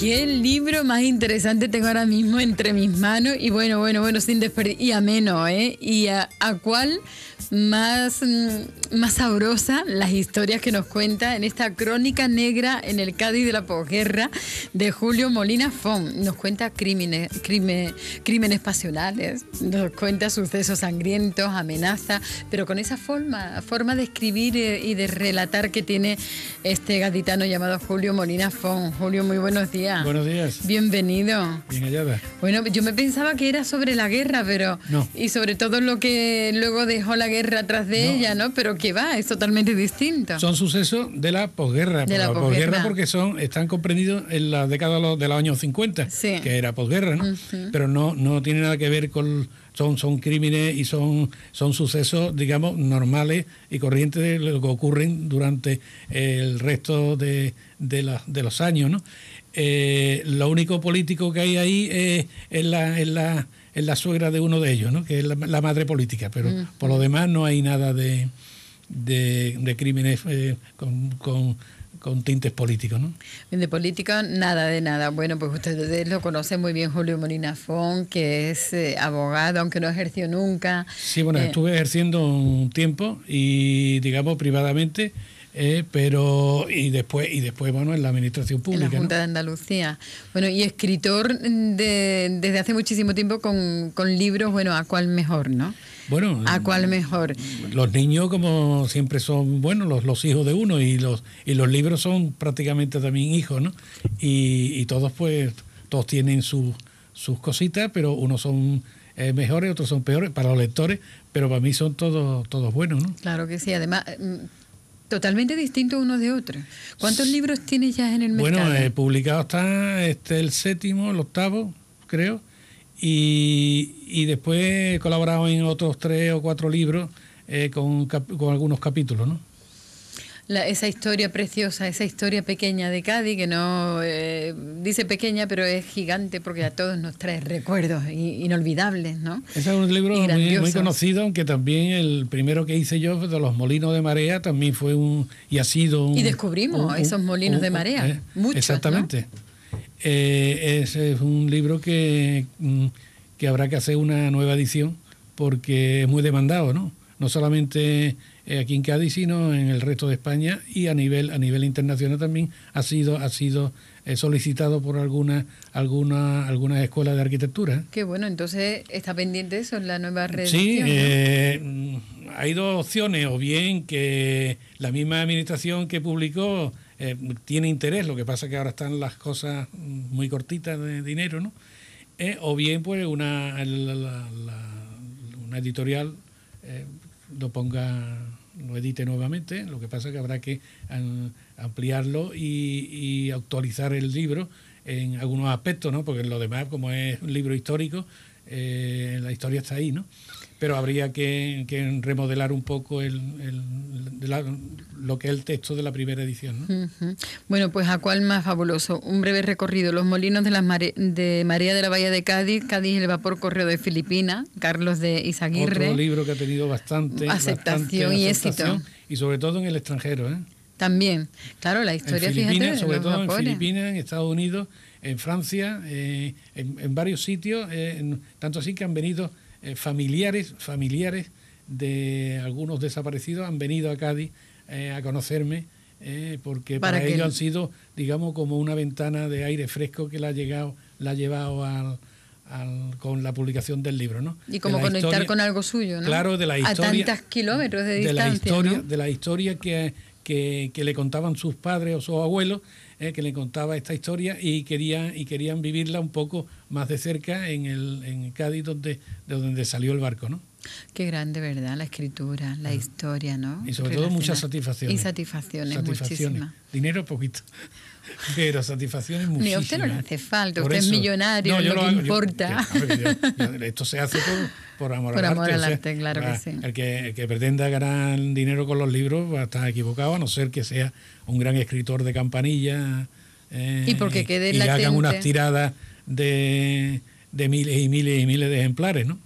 Qué libro más interesante tengo ahora mismo entre mis manos. Y bueno, bueno, bueno, sin desperdicio. Y ameno, ¿eh? ¿Y a cuál más, mm, más sabrosa las historias que nos cuenta en esta crónica negra en el Cádiz de la posguerra de Julio Molina Fon. Nos cuenta crímenes, crímenes pasionales, nos cuenta sucesos sangrientos, amenazas, pero con esa forma, forma de escribir eh, y de relatar que tiene este gaditano llamado Julio Molina Fon. Julio, muy buenos días. Buenos días. Bienvenido. Bien Bueno, yo me pensaba que era sobre la guerra, pero... Y sobre todo lo que luego dejó la guerra guerra tras de ella, ¿no? Pero que va, es totalmente distinto. Son sucesos de la posguerra. De la, posguerra porque son, están comprendidos en la década de los, años 50, que era posguerra, ¿no? Pero no, no tiene nada que ver con son, son crímenes y son, son sucesos, digamos, normales y corrientes de lo que ocurren durante el resto de, los años, ¿no? Eh, lo único político que hay ahí es, eh, es la es la suegra de uno de ellos, ¿no? que es la, madre política, pero por lo demás no hay nada de, de, crímenes eh, con, con tintes políticos, ¿no? De política, nada de nada. Bueno, pues ustedes lo conocen muy bien, Julio Molina Fon, que es eh, abogado, aunque no ejerció nunca. Sí, bueno, eh, estuve ejerciendo un tiempo y, digamos, privadamente eh, pero y después y después bueno en la administración pública. En la Junta de Andalucía. Bueno y escritor desde hace muchísimo tiempo con, libros bueno a cuál mejor, ¿no? Bueno. A cuál mejor. Los niños como siempre son bueno los, los hijos de uno y los y los libros son prácticamente también hijos, ¿no? Y, todos pues todos tienen sus sus cositas, pero unos son eh, mejores, otros son peores para los lectores, pero para mí son todos todos buenos, ¿no? Claro que sí. Además Totalmente distintos unos de otros. ¿Cuántos libros tienes ya en el mercado? Bueno, eh, publicado está este, el séptimo, el octavo, creo, y, después he colaborado en otros tres o cuatro libros eh, con, con algunos capítulos, ¿no? esa historia preciosa, esa historia pequeña de Cádiz, que no eh, dice pequeña, pero es gigante porque a todos nos trae recuerdos inolvidables, ¿no? Ese es un libro muy, conocido, aunque también el primero que hice yo de los molinos de marea también fue un y ha sido un, y descubrimos esos molinos de marea, eh, muchos, exactamente. Eh, ese es un libro que, mm, que habrá que hacer una nueva edición porque es muy demandado, ¿no? No solamente eh, aquí en Cádiz, sino en el resto de España y a nivel, a nivel internacional también ha sido, ha sido eh, solicitado por algunas alguna, alguna escuelas de arquitectura. Qué bueno, entonces está pendiente eso en la nueva red. Sí, eh, hay dos opciones, o bien que la misma administración que publicó tiene interés, lo que pasa que ahora están las cosas muy cortitas de dinero, ¿no? o bien pues una, una editorial lo ponga lo edite nuevamente, lo que pasa es que habrá que ampliarlo y, actualizar el libro en algunos aspectos, ¿no? porque lo demás, como es un libro histórico, eh, la historia está ahí, ¿no? pero habría que, remodelar un poco el, lo que es el texto de la primera edición. ¿no? Bueno, pues a cuál más fabuloso. Un breve recorrido. Los molinos de, las de María de la Bahía de Cádiz, Cádiz el vapor correo de Filipinas, Carlos de Izaguirre. un libro que ha tenido bastante aceptación, y éxito. Y sobre todo en el extranjero. ¿eh? También, claro, la historia en sobre todo en Filipinas, en Estados Unidos, en Francia, eh, en, varios sitios, eh, tanto así que han venido eh, familiares, familiares de algunos desaparecidos han venido a Cádiz eh, a conocerme eh, porque para, ellos han sido, digamos, como una ventana de aire fresco que la ha llegado, la llevado al, con la publicación del libro, ¿no? Y como conectar con algo suyo, Claro, de la historia. A tantos kilómetros de distancia. De la historia, de la historia que, que, le contaban sus padres o sus abuelos eh, que le contaba esta historia y, quería, y querían vivirla un poco más de cerca en, el, Cádiz, donde, de donde salió el barco, ¿no? Qué grande, ¿verdad? La escritura, la historia, ¿no? Y sobre todo muchas satisfacciones. Y satisfacciones, muchísimas. Dinero poquito, pero satisfacciones muchísimas. Ni a usted no le hace falta, usted es millonario, no, importa. esto se hace todo por amor, por al, arte. claro que sí. El que, pretenda ganar dinero con los libros va a estar equivocado, a no ser que sea un gran escritor de campanilla. Eh, y porque hagan unas tiradas de, miles y miles y miles de ejemplares, ¿no?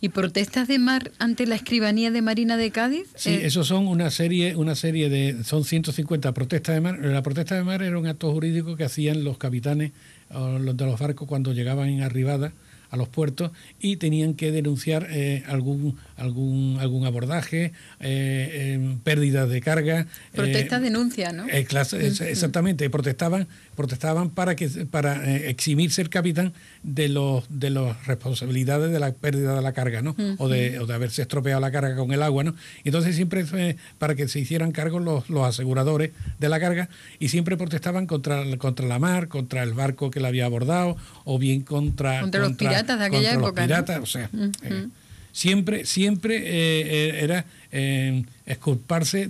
¿Y protestas de mar ante la escribanía de Marina de Cádiz? Sí, eh, eso son una serie, una serie de, son 150 protestas de mar. La protesta de mar era un acto jurídico que hacían los capitanes los de los barcos cuando llegaban en arribada a los puertos y tenían que denunciar eh, algún, algún, algún abordaje, eh, em, pérdidas de carga. Eh, Protesta, denuncia, ¿no? Eh, exactamente, protestaban, protestaban para, que, para eximirse el capitán de los de las responsabilidades de la pérdida de la carga, ¿no? o, de, o de haberse estropeado la carga con el agua, ¿no? Entonces siempre para que se hicieran cargo los, los aseguradores de la carga y siempre protestaban contra, contra la mar, contra el barco que la había abordado o bien contra de aquella época. Los piratas, o sea, eh, siempre, siempre eh, eh, era eh,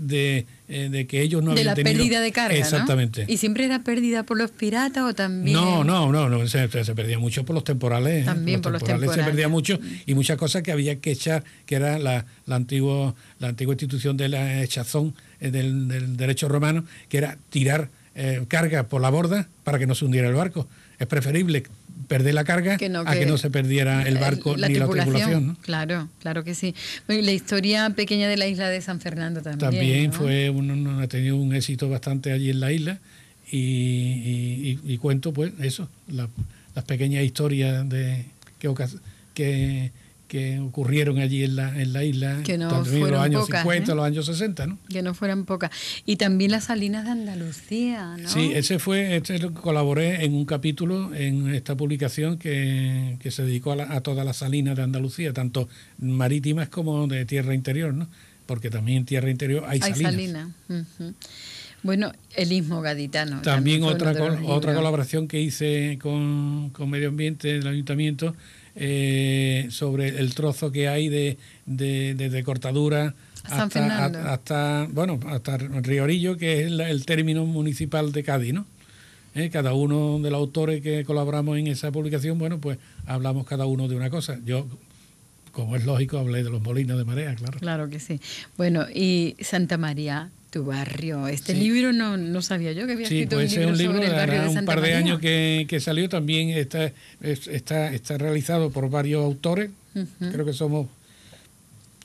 de, que ellos no habían De la pérdida de carga, Exactamente. ¿Y siempre era pérdida por los piratas o también...? No, no, no, se, perdía mucho por los temporales. También por los temporales. Se perdía mucho y muchas cosas que había que echar, que era la, la, antigua, la antigua institución de la hechazón del, del derecho romano, que era tirar... carga por la borda para que no se hundiera el barco. Es preferible perder la carga a que no se perdiera el barco ni la tripulación. Claro, claro que sí. La historia pequeña de la isla de San Fernando también. También fue uno ha tenido un éxito bastante allí en la isla y, cuento pues eso, las pequeñas historias de que, que que ocurrieron allí en la, en la isla, que no ¿eh? los años pocas, los años 60, ¿no? Que no fueran pocas. Y también las salinas de Andalucía, ¿no? Sí, ese fue, este lo colaboré en un capítulo en esta publicación que, que se dedicó a, todas las salinas de Andalucía, tanto marítimas como de tierra interior, ¿no? Porque también en tierra interior hay, hay salinas. Bueno, el Istmo Gaditano. También, otra, otra colaboración que hice con, con Medio Ambiente del Ayuntamiento eh, sobre el trozo que hay de, cortadura hasta, bueno, hasta Riorillo, que es el, término municipal de Cádiz, ¿no? Eh, cada uno de los autores que colaboramos en esa publicación, bueno, pues hablamos cada uno de una cosa. Yo como es lógico, hablé de los molinos de marea, claro. Claro que sí. Bueno, y Santa María, tu barrio. Este libro no, sabía yo que había escrito un libro, un libro de un par de años que, salió también está, está, está realizado por varios autores. Creo que somos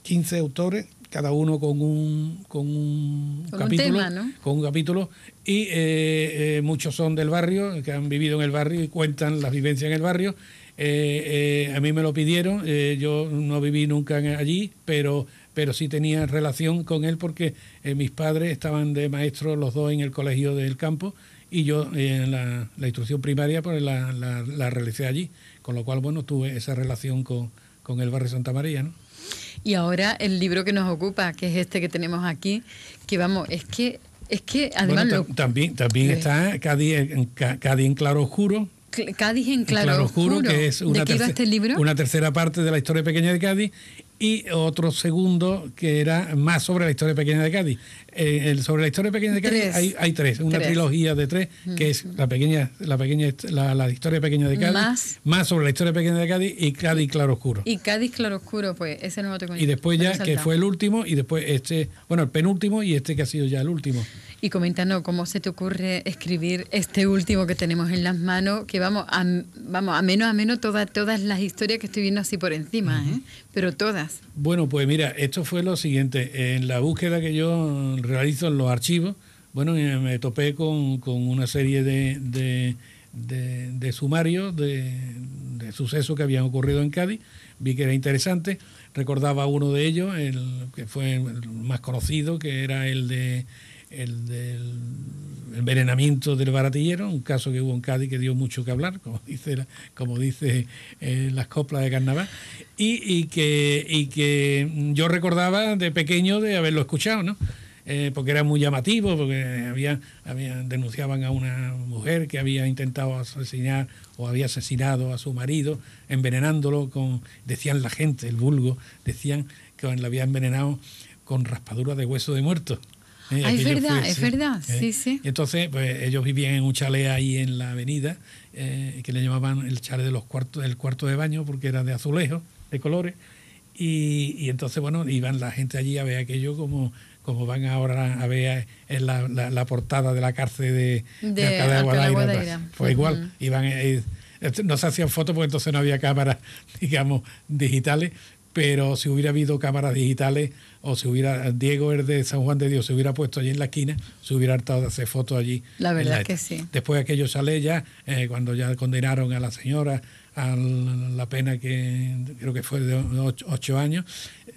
15 autores, cada uno con un, con un capítulo. Con un capítulo. Y eh, eh, muchos son del barrio, que han vivido en el barrio y cuentan las vivencias en el barrio. Eh, a mí me lo pidieron, yo no viví nunca allí, pero pero sí tenía relación con él porque eh, mis padres estaban de maestro los dos en el colegio del campo y yo eh, en la, instrucción primaria pues, la, la, realicé allí, con lo cual bueno, tuve esa relación con, con el barrio Santa María. ¿no? Y ahora el libro que nos ocupa, que es este que tenemos aquí, que vamos, es que es que además también también eh. está Cádiz, Cádiz en claro oscuro, Cádiz en claro, oscuro, que es una, este una tercera parte de la historia pequeña de Cádiz y otro segundo que era más sobre la historia pequeña de Cádiz. Eh, sobre la historia pequeña de Cádiz Hay, tres, una trilogía de tres, que es la pequeña, la pequeña, la, historia pequeña de Cádiz, más. sobre la historia pequeña de Cádiz y Cádiz Claroscuro. Y Cádiz Claroscuro, pues, ese no lo tengo Y después ya, que fue el último, y después este, bueno, el penúltimo y este que ha sido ya el último y comentando cómo se te ocurre escribir este último que tenemos en las manos, que vamos, a, vamos, a menos a menos todas, todas las historias que estoy viendo así por encima, ¿eh? pero todas. Bueno, pues mira, esto fue lo siguiente, en la búsqueda que yo realizo en los archivos, bueno, me topé con, una serie de, sumarios, de, sucesos que habían ocurrido en Cádiz, vi que era interesante, recordaba uno de ellos, el que fue el más conocido, que era el de el del envenenamiento del baratillero, un caso que hubo en Cádiz que dio mucho que hablar, como dice, la, como dice eh, las coplas de carnaval, y, y, que, que yo recordaba de pequeño de haberlo escuchado, ¿no? Eh, porque era muy llamativo, porque había, denunciaban a una mujer que había intentado asesinar o había asesinado a su marido, envenenándolo con, decían la gente, el vulgo, decían que la había envenenado con raspadura de hueso de muerto. Eh, ah, es verdad, es verdad, eh, sí, sí. entonces, pues, ellos vivían en un chalet ahí en la avenida, eh, que le llamaban el chalet de los cuartos, cuarto de baño, porque era de azulejo, de colores. Y, entonces, bueno, iban la gente allí a ver aquello como, como van ahora a ver en la, portada de la cárcel de, de, pues, pues igual, no se hacían fotos porque entonces no había cámaras, digamos, digitales, pero si hubiera habido cámaras digitales, o si hubiera Diego verde de San Juan de Dios se hubiera puesto allí en la esquina, se hubiera hartado de hacer fotos allí. La verdad que sí. Después aquello sale ya, eh, cuando ya condenaron a la señora a la pena que creo que fue de ocho, años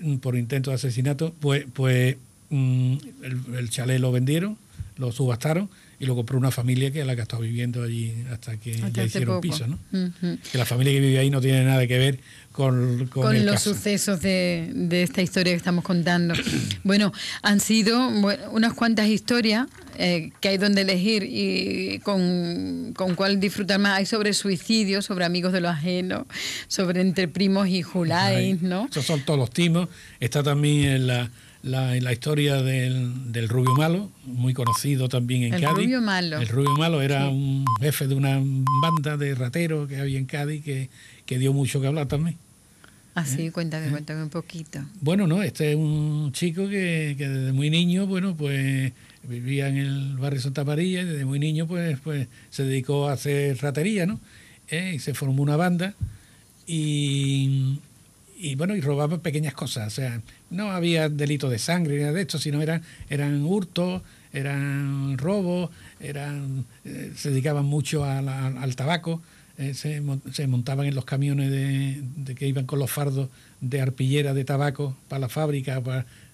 mm, por intento de asesinato, pues, pues mm, el, el chalet lo vendieron, lo subastaron y lo compró una familia que es la que ha estado viviendo allí hasta que ya hicieron piso, ¿no? Que la familia que vive ahí no tiene nada que ver con, con, los sucesos de, esta historia que estamos contando. bueno, han sido unas cuantas historias eh, que hay donde elegir y con, con cuál disfrutar más. Hay sobre suicidios, sobre amigos de lo ajeno, sobre entre primos y julais, ¿no? son todos los timos. Está también en la la, historia del, Rubio Malo, muy conocido también en el Cádiz. Rubio Malo. El Rubio Malo era un jefe de una banda de rateros que había en Cádiz que, que dio mucho que hablar también. Así, ah, ¿Eh? cuéntame, ¿Eh? cuéntame un poquito. Bueno, no, este es un chico que, desde muy niño, bueno, pues vivía en el barrio Santa María y desde muy niño, pues, pues se dedicó a hacer ratería, ¿no? ¿Eh? Y se formó una banda y y bueno, y robaban pequeñas cosas, o sea, no había delito de sangre ni nada de esto, sino eran, eran hurtos, eran robos, eran, eh, se dedicaban mucho al tabaco, eh, se, montaban en los camiones de, que iban con los fardos de arpillera de tabaco para la fábrica,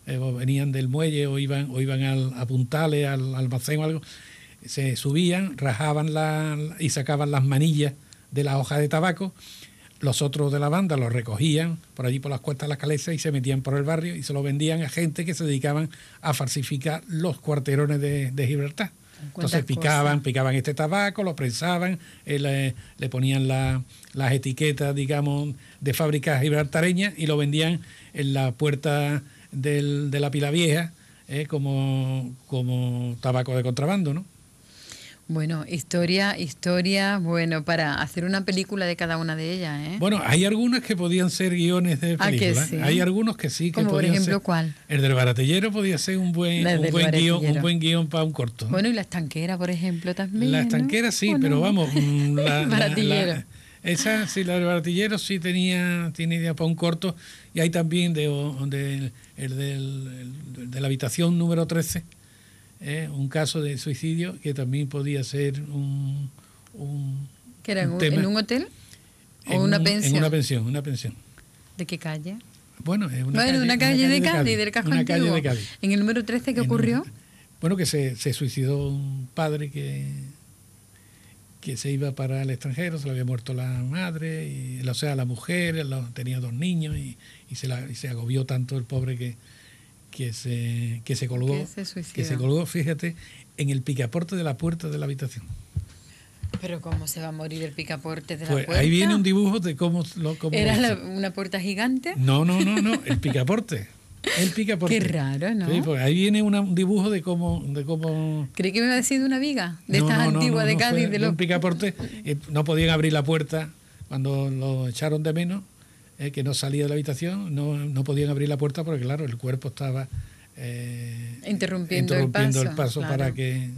eh, o venían del muelle o iban, o iban al, a puntales, al almacén o algo, se subían, rajaban la, y sacaban las manillas de la hoja de tabaco los otros de la banda los recogían por allí por las cuestas de la caleza y se metían por el barrio y se lo vendían a gente que se dedicaban a falsificar los cuarterones de, de Gibraltar. Entonces picaban, picaban este tabaco, lo prensaban, eh, le, ponían las etiquetas, digamos, de fábrica gibraltareña y lo vendían en la puerta de la pila vieja eh, como, como tabaco de contrabando, ¿no? Bueno, historia, historia, bueno, para hacer una película de cada una de ellas, ¿eh? Bueno, hay algunas que podían ser guiones de ah, películas. Hay algunos que sí. Que Como por ejemplo, ¿cuál? El del baratillero podía ser un buen, un buen, guión, un buen para un corto. Bueno, y la estanquera, por ejemplo, también. La estanquera sí, pero vamos. Mm, la, baratillero. esa, sí, la del baratillero sí tenía, tiene idea para un corto. Y hay también de, de el, el, de la habitación número 13 ¿eh? un caso de suicidio que también podía ser un... en un hotel? ¿O una pensión? En una pensión, una pensión. ¿De qué calle? Bueno, en una, calle, calle, de del casco una Calle de Cádiz. ¿En el número 13 qué ocurrió? bueno, que se, suicidó un padre que, que se iba para el extranjero, se le había muerto la madre, y, o sea, la mujer, tenía dos niños y se agobió tanto el pobre que que se, que se colgó, que se, fíjate, en el picaporte de la puerta de la habitación. Pero ¿cómo se va a morir el picaporte de la pues, puerta? Ahí viene un dibujo de cómo... ¿Era una puerta gigante? No, no, no, no, el picaporte. El picaporte. Qué raro, ¿no? Sí, pues, ahí viene un dibujo de cómo, de cómo... que me a decir una viga, de estas antiguas de Cádiz. de los... Un picaporte, eh, no podían abrir la puerta cuando lo echaron de menos eh, que no salía de la habitación, no, podían abrir la puerta porque, claro, el cuerpo estaba eh, interrumpiendo, el paso, para que,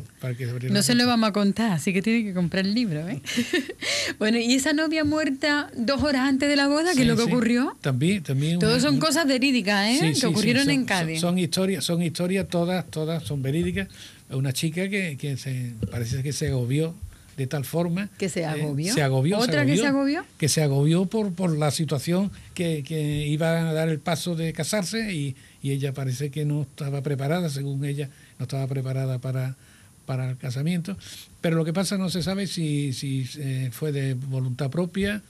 No se lo vamos a contar, así que tiene que comprar el libro. ¿eh? bueno, y esa novia muerta dos horas antes de la boda, que ¿qué es lo que ocurrió? También, también. Todos son cosas verídicas que ocurrieron en Cádiz. Son, historias, son historias todas, todas son verídicas. Una chica que, que se, parece que se obvió de tal forma... Que se agobió. ¿Otra que se agobió? Que se agobió por, por la situación que, que iba a dar el paso de casarse y, ella parece que no estaba preparada, según ella, no estaba preparada para, para el casamiento. Pero lo que pasa no se sabe si, si eh, fue de voluntad propia,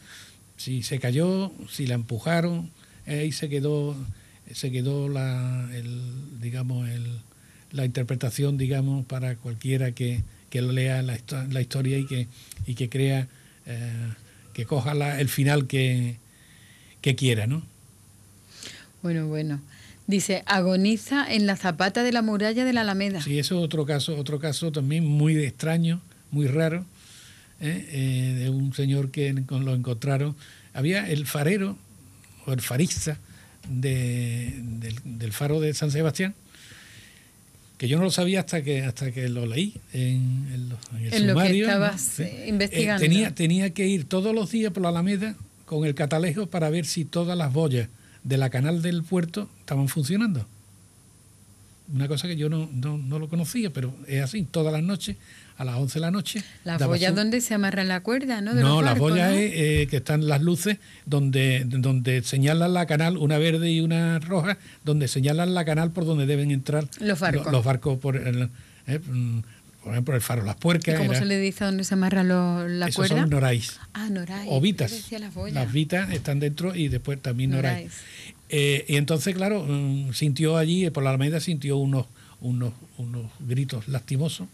si se cayó, si la empujaron, ...y eh, se quedó se quedó la digamos el, la interpretación digamos para cualquiera que que lea la, historia y que, que crea, eh, que coja el final que, quiera, ¿no? Bueno, bueno. Dice, agoniza en la zapata de la muralla de la Alameda. Sí, eso es otro caso, otro caso también muy extraño, muy raro, ¿eh? Eh, de un señor que lo encontraron. Había el farero o el farista del, faro de San Sebastián, que yo no lo sabía hasta que hasta que lo leí en, en, los, en Lo que estabas eh, eh, investigando. tenía, tenía que ir todos los días por la Alameda con el catalejo para ver si todas las boyas de la canal del puerto estaban funcionando una cosa que yo no, no, lo conocía, pero es así, todas las noches, a las 11 de la noche. las boya donde se amarra la cuerda, ¿no? las no, la es eh, que están las luces donde, donde señalan la canal, una verde y una roja, donde señalan la canal por donde deben entrar los barcos. Los, barcos por, eh, por ejemplo, el faro Las Puercas. ¿Cómo se le dice donde se amarra lo, la Esos Son norais. Ah, Las vitas están dentro y después también norais. Eh, y entonces, claro, mm, sintió allí, eh, por la Alameda, sintió unos, unos, unos gritos lastimosos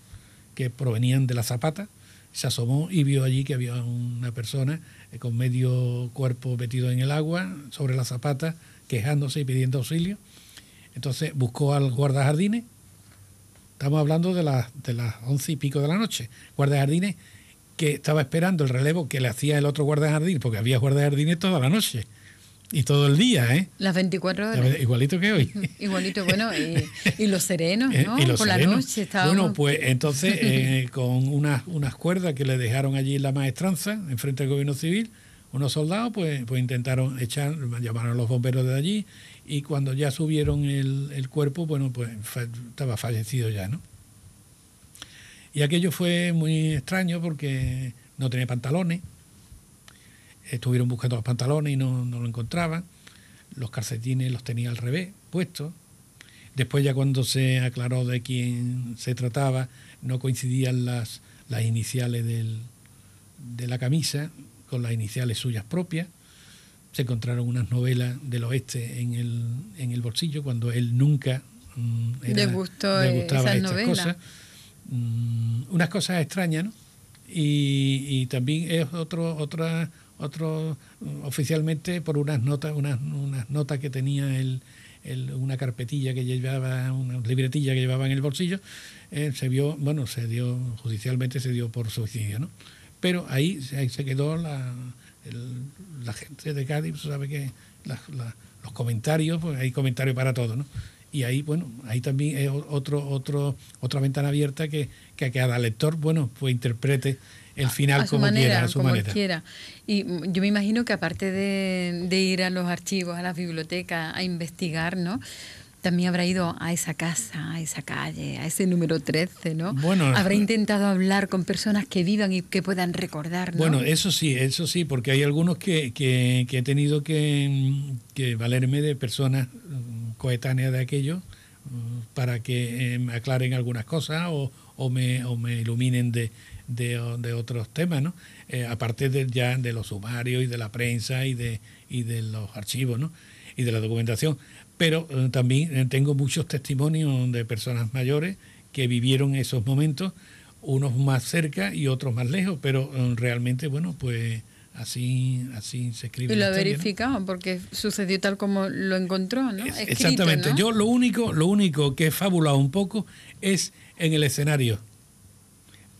que provenían de la zapata. Se asomó y vio allí que había una persona eh, con medio cuerpo metido en el agua, sobre la zapata, quejándose y pidiendo auxilio. Entonces buscó al jardines. Estamos hablando de, de las once y pico de la noche. jardines que estaba esperando el relevo que le hacía el otro guardajardín, porque había jardines toda la noche. Y todo el día, ¿eh? Las 24 horas. Igualito que hoy. Igualito, bueno, y, los serenos, eh, ¿no? Por la noche estaba Bueno, pues entonces, eh, con unas, unas cuerdas que le dejaron allí la maestranza, enfrente del gobierno civil, unos soldados, pues, pues intentaron echar, llamaron a los bomberos de allí, y cuando ya subieron el, el cuerpo, bueno, pues estaba fallecido ya, ¿no? Y aquello fue muy extraño porque no tenía pantalones, estuvieron buscando los pantalones y no, no lo encontraban, los calcetines los tenía al revés, puestos. Después ya cuando se aclaró de quién se trataba, no coincidían las, las iniciales de la camisa con las iniciales suyas propias. Se encontraron unas novelas del oeste en el, bolsillo cuando él nunca mm, le, gustó estas cosas. Mm, unas cosas extrañas, ¿no? Y, también es otro, otra otro mm, oficialmente por unas notas, unas, unas notas que tenía el, una carpetilla que llevaba, una libretilla que llevaba en el bolsillo, eh, se vio, bueno, se dio, judicialmente se dio por suicidio, ¿no? Pero ahí, ahí se quedó la, el, la gente de Cádiz, pues, sabe que los comentarios, pues hay comentarios para todo, ¿no? Y ahí, bueno, ahí también es otro, otro, otra ventana abierta que, que a cada lector, bueno, pues interprete el final como quiera, a su manera. Y mm, yo me imagino que aparte de, ir a los archivos, a las bibliotecas, a investigar, ¿no? también habrá ido a esa casa, a esa calle, a ese número 13, ¿no? Bueno, habrá intentado hablar con personas que vivan y que puedan recordar, Bueno, eso sí, eso sí, porque hay algunos que, que, he tenido mm, que, valerme de personas mm, coetáneas de aquello para que eh, me aclaren algunas cosas o, o, me, o me iluminen de, de, de otros temas, ¿no? Eh, aparte de, ya de los sumarios y de la prensa y de, y de los archivos, ¿no? Y de la documentación. Pero eh, también eh, tengo muchos testimonios de personas mayores que vivieron esos momentos, unos más cerca y otros más lejos, pero realmente, bueno, pues así, así se escribe. Y lo ha verificado porque sucedió tal como lo encontró, ¿no? exactamente. Yo lo único, lo único que he fabulado un poco es en el escenario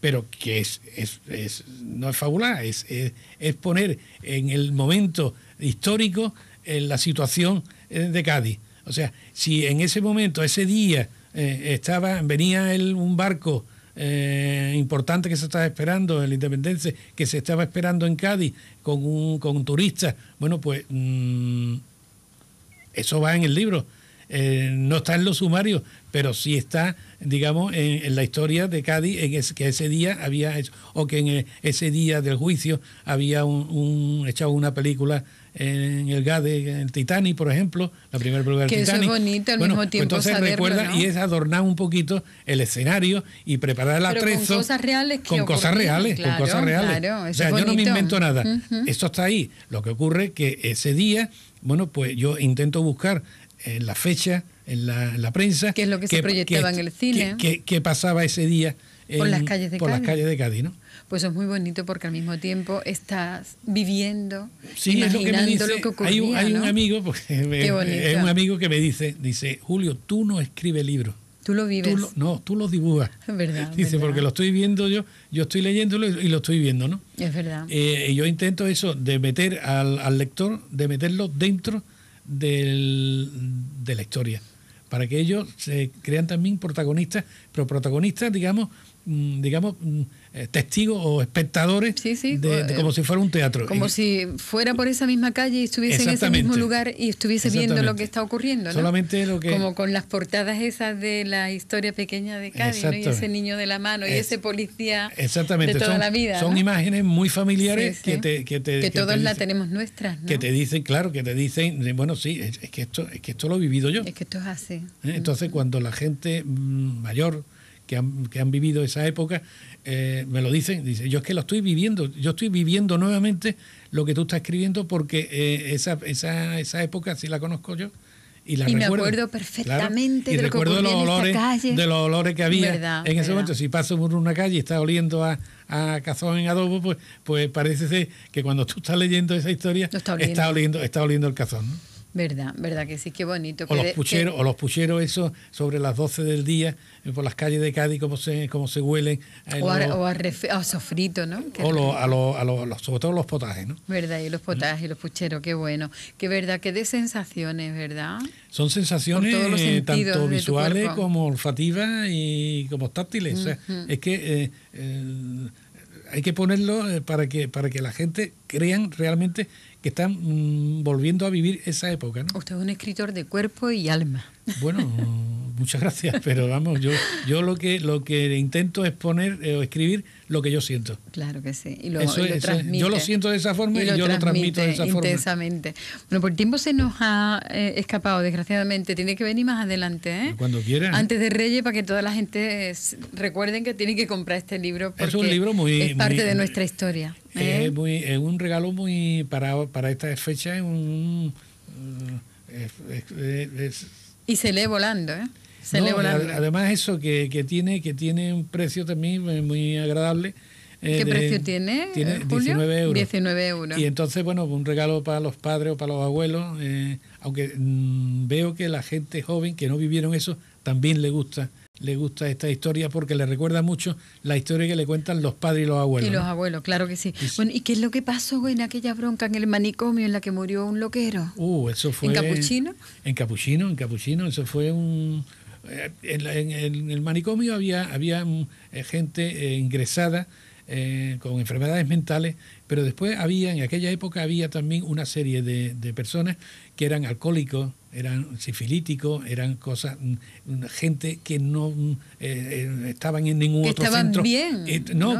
pero que es, es, no es fabular, es, es, poner en el momento histórico eh, la situación eh, de Cádiz. O sea, si en ese momento, ese día, eh, estaba, venía el, un barco importante que se estaba esperando, el Independencia, que se estaba esperando en Cádiz con un, con bueno, pues mm, eso va en el libro. Eh, no está en los sumarios, pero sí está, digamos, en, la historia de Cádiz, en que ese día había hecho, o que en eh, ese día del juicio había un, echado una película en el GADE, en el Titanic, por ejemplo, la primera película del Titanic. Que es bonito al mismo tiempo. entonces recuerda y es adornar un poquito el escenario y preparar el atrezo. con cosas reales. con, cosas reales con cosas reales, o sea, yo no me invento nada. Esto está ahí. Lo que ocurre que ese día bueno, pues yo intento buscar en la fecha, en la, prensa. ¿Qué es lo que, se proyectaba en el cine? ¿Qué pasaba ese día? En, por las calles de por Cádiz. Las calles de Cádiz Pues es muy bonito porque al mismo tiempo estás viviendo, sí, imaginando lo que, dice, Hay un, amigo, es un amigo que me dice, dice, Julio, tú no escribes libros. Tú lo vives. no, tú lo dibujas. Verdad, Dice, porque lo estoy viendo yo, yo estoy leyéndolo y, lo estoy viendo, ¿no? Es verdad. Eh, y yo intento eso, de meter al, al, lector, de meterlo dentro del, de la historia, para que ellos se crean también protagonistas, pero protagonistas, digamos, Mm, digamos, mm, eh, testigos o espectadores eh, como si fuera un teatro. Como si fuera por esa misma calle y estuviese en ese mismo lugar y estuviese viendo lo que está ocurriendo. Solamente lo que... Como con las portadas esas de la historia pequeña de Cádiz, y ese niño de la mano, y ese policía exactamente. de toda la vida. Son imágenes muy familiares que te... Que, te, que, todos la tenemos nuestras, Que te dicen, claro, que te dicen, bueno, sí, es, que, esto, es que esto lo he vivido yo. Es que esto es así. ¿Eh? Entonces, cuando la gente mm, mayor que han, vivido esa época, eh, me lo dicen, dice, yo es que lo estoy viviendo, yo estoy viviendo nuevamente lo que tú estás escribiendo porque eh, esa, esa, esa época sí la conozco yo. Y, la recuerdo, me acuerdo perfectamente de, recuerdo que los olores, de los olores que había en ese momento. Si paso por una calle y está oliendo a, cazón en adobo, pues, pues parece ser que cuando tú estás leyendo esa historia, está oliendo. está oliendo, el cazón. Verdad, verdad que sí, qué bonito. O los pucheros, eso, o los pucheros esos sobre las 12 del día, eh, por las calles de Cádiz, cómo se, como se huelen. Eh, o, a, o a, sofrito, ¿no? o a, a los, sobre todo los potajes, ¿no? Verdad, y los potajes, y los pucheros, qué bueno. Qué verdad, qué de sensaciones, ¿verdad? Son sensaciones eh, tanto visuales como olfativas y como táctiles. es que... hay que ponerlo para que, para que la gente crean realmente que están mm, volviendo a vivir esa época. Usted es un escritor de cuerpo y alma. Bueno, muchas gracias, pero vamos, yo, yo lo que lo que intento es poner eh, o escribir lo que yo siento. Claro que sí. Y lo, yo lo siento de esa forma y, yo lo transmito de esa intensamente. Bueno, por tiempo se nos ha eh, escapado, desgraciadamente. Tiene que venir más adelante, ¿eh? Cuando quieran. Antes de Reyes, para que toda la gente eh, recuerden que tiene que comprar este libro. es un libro muy. Es parte de nuestra historia. Eh. Es, muy, es un regalo muy para, para esta fecha, mm, y se lee ¿eh? volando, Además eso que, que, tiene, que tiene un precio también muy agradable. Eh, ¿Qué precio tiene? Tiene 19, euros. Y entonces, bueno, un regalo para los padres o para los abuelos, aunque mm, veo que la gente joven que no vivieron eso también le gusta le gusta esta historia porque le recuerda mucho la historia que le cuentan los padres y los abuelos. Y los abuelos, claro que sí. bueno, ¿y qué es lo que pasó en aquella bronca en el manicomio en la que murió un loquero? Uh, eso fue... ¿En Capuchino? En Capuchino, en Capuchino, eso fue un... Eh, en, el manicomio había, había mm, eh, gente eh, ingresada con enfermedades mentales, pero después había, en aquella época había también una serie de, de personas que eran alcohólicos, eran sifilíticos, eran cosas, gente que no mm, eh, eh, estaban en ningún otro estaban Bien, eh, no,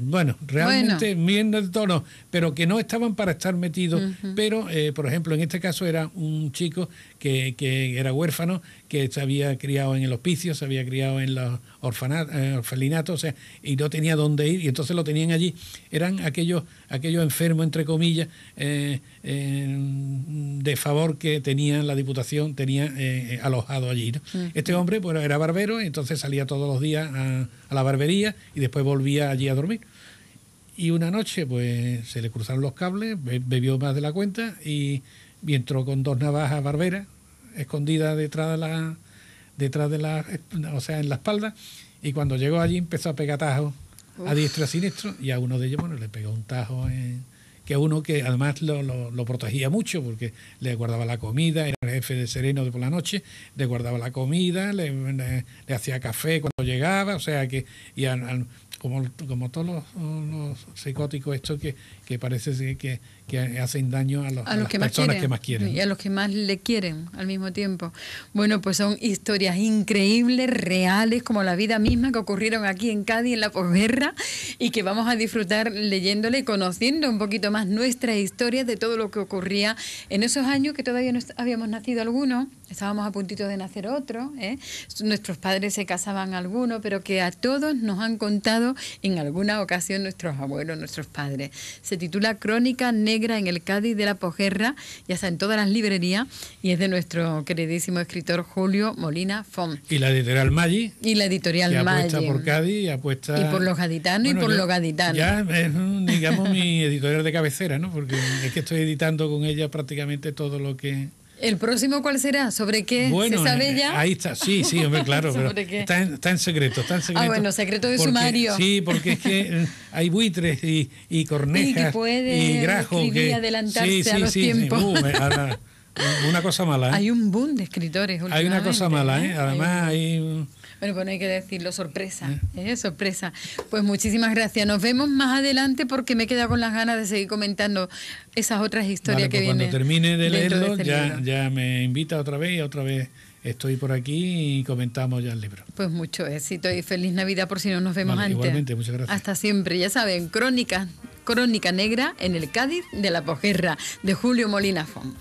Bueno, realmente bien del tono, pero que no estaban para estar metidos. Pero, por ejemplo, en este caso era un chico que, que era huérfano que se había criado en el hospicio, se había criado en los eh, orfelinatos, o sea, y no tenía dónde ir, y entonces lo tenían allí. Eran aquellos, aquellos enfermos, entre comillas, eh, eh, de favor que tenía la Diputación, tenía alojado allí. Este hombre bueno, pues, era barbero, entonces salía todos los días a, la barbería y después volvía allí a dormir. Y una noche, pues, se le cruzaron los cables, bebió más de la cuenta y, y entró con dos navajas barberas escondida detrás de la, detrás de la, o sea, en la espalda, y cuando llegó allí empezó a pegar tajos a diestro y a siniestro, y a uno de ellos, bueno, le pegó un tajo en, que uno que además lo, lo, protegía mucho porque le guardaba la comida, era el jefe de sereno de por la noche, le guardaba la comida, le, hacía café cuando llegaba, o sea que, y como, todos los, psicóticos estos que, que parece que, que hacen daño a, los, las personas que más quieren. Y a los que más le quieren al mismo tiempo. Bueno, pues son historias increíbles, reales, como la vida misma que ocurrieron aquí en Cádiz en la posguerra y que vamos a disfrutar leyéndole y conociendo un poquito más nuestra historia de todo lo que ocurría en esos años que todavía no habíamos nacido algunos, estábamos a puntito de nacer otro. ¿eh? nuestros padres se casaban algunos, pero que a todos nos han contado en alguna ocasión nuestros abuelos, nuestros padres. Se titula Crónica Negra en el Cádiz de la Pojerra, ya está en todas las librerías y es de nuestro queridísimo escritor Julio Molina Font. Y la editorial Maggi. Y la editorial Maggi. Apuesta por Cádiz y apuesta. Y por los gaditanos y por los gaditanos. Ya eh, digamos, mi editorial de cabecera, ¿no? Porque es que estoy editando con ella prácticamente todo lo que ¿El próximo cuál será? ¿Sobre qué? Bueno, ¿Se sabe eh, ya? Ahí está, sí, sí, hombre, claro, pero está en, está en, secreto, está en ah, secreto. Ah, bueno, secreto de porque, sumario. Sí, porque es que eh, hay buitres y, y cornejas y, grajos y grajo que adelantarse sí, sí, a los tiempos. Boom, uh, una cosa mala. ¿eh? Hay un boom de escritores. Hay una cosa mala, ¿eh? ¿eh? Además hay bueno, pues hay que decirlo, sorpresa, eh. ¿eh? sorpresa. Pues muchísimas gracias. Nos vemos más adelante porque me he quedado con las ganas de seguir comentando esas otras historias que pues vienen. Cuando termine de leerlo, este ya, ya me invita otra vez y otra vez estoy por aquí y comentamos ya el libro. Pues mucho éxito y feliz Navidad por si no nos vemos antes. Igualmente, muchas gracias. Hasta siempre, ya saben, Crónica, Crónica Negra en el Cádiz de la Posguerra, de Julio Molina Font.